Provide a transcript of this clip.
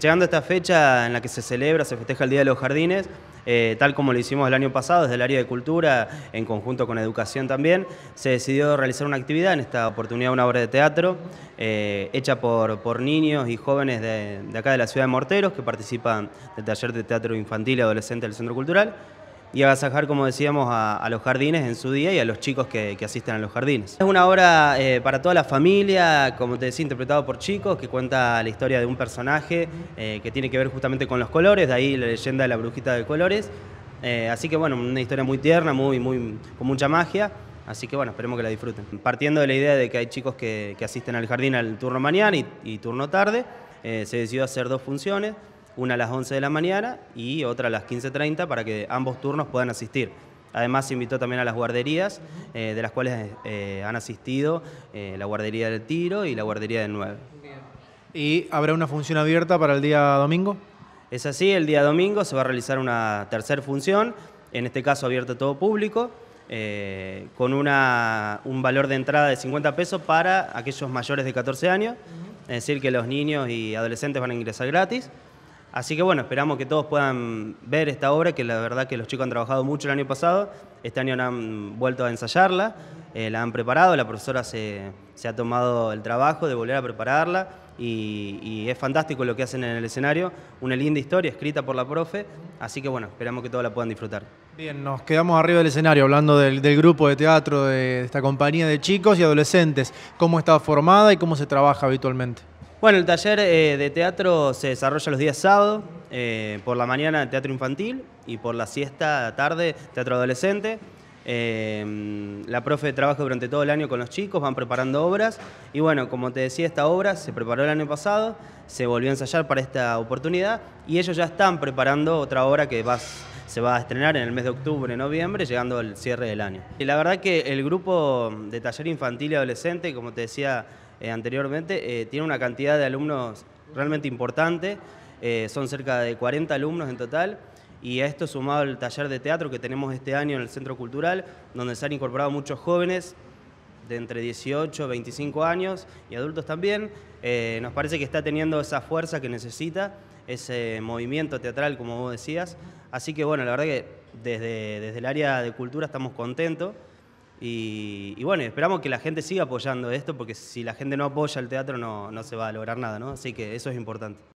Llegando a esta fecha en la que se celebra, se festeja el Día de los Jardines, eh, tal como lo hicimos el año pasado desde el área de cultura, en conjunto con educación también, se decidió realizar una actividad, en esta oportunidad una obra de teatro, eh, hecha por, niños y jóvenes de, de acá de la ciudad de Morteros, que participan del taller de teatro infantil y adolescente del Centro Cultural y agasajar, como decíamos, a, los jardines en su día y a los chicos que, asisten a los jardines. Es una obra eh, para toda la familia, como te decía, interpretado por chicos, que cuenta la historia de un personaje eh, que tiene que ver justamente con los colores, de ahí la leyenda de la brujita de colores. Eh, así que bueno, una historia muy tierna, muy, muy, con mucha magia. Así que bueno, esperemos que la disfruten. Partiendo de la idea de que hay chicos que, asisten al jardín al turno mañana y turno tarde, se decidió hacer dos funciones una a las 11 de la mañana y otra a las 15.30 para que ambos turnos puedan asistir. Además se invitó también a las guarderías, eh, de las cuales eh, han asistido eh, la guardería del tiro y la guardería del 9. ¿Y habrá una función abierta para el día domingo? Es así, el día domingo se va a realizar una tercera función, en este caso abierta a todo público, con un valor de entrada de 50 pesos para aquellos mayores de 14 años, es decir, que los niños y adolescentes van a ingresar gratis. Así que bueno, esperamos que todos puedan ver esta obra, que la verdad que los chicos han trabajado mucho el año pasado, este año han vuelto a ensayarla, eh, la han preparado, la profesora se, ha tomado el trabajo de volver a prepararla y, es fantástico lo que hacen en el escenario, una linda historia escrita por la profe, así que bueno, esperamos que todos la puedan disfrutar. Bien, nos quedamos arriba del escenario hablando del, grupo de teatro, de, de esta compañía de chicos y adolescentes, cómo está formada y cómo se trabaja habitualmente. Bueno, el taller eh, de teatro se desarrolla los días sábado, eh, por la mañana teatro infantil y por la siesta tarde teatro adolescente. Eh, la profe trabaja durante todo el año con los chicos, van preparando obras y bueno, como te decía, esta obra se preparó el año pasado, se volvió a ensayar para esta oportunidad y ellos ya están preparando otra obra que se va a estrenar en el mes de octubre, noviembre, llegando al cierre del año. Y la verdad que el grupo de taller infantil y adolescente, como te decía, eh, anteriormente, eh, tiene una cantidad de alumnos realmente importante, eh, son cerca de 40 alumnos en total, y a esto sumado al taller de teatro que tenemos este año en el Centro Cultural, donde se han incorporado muchos jóvenes de entre 18, 25 años y adultos también, nos parece que está teniendo esa fuerza que necesita, ese movimiento teatral, como vos decías. Así que bueno, la verdad que desde el área de cultura estamos contentos. Y, bueno, esperamos que la gente siga apoyando esto, porque si la gente no apoya el teatro no, no se va a lograr nada, ¿no? Así que eso es importante.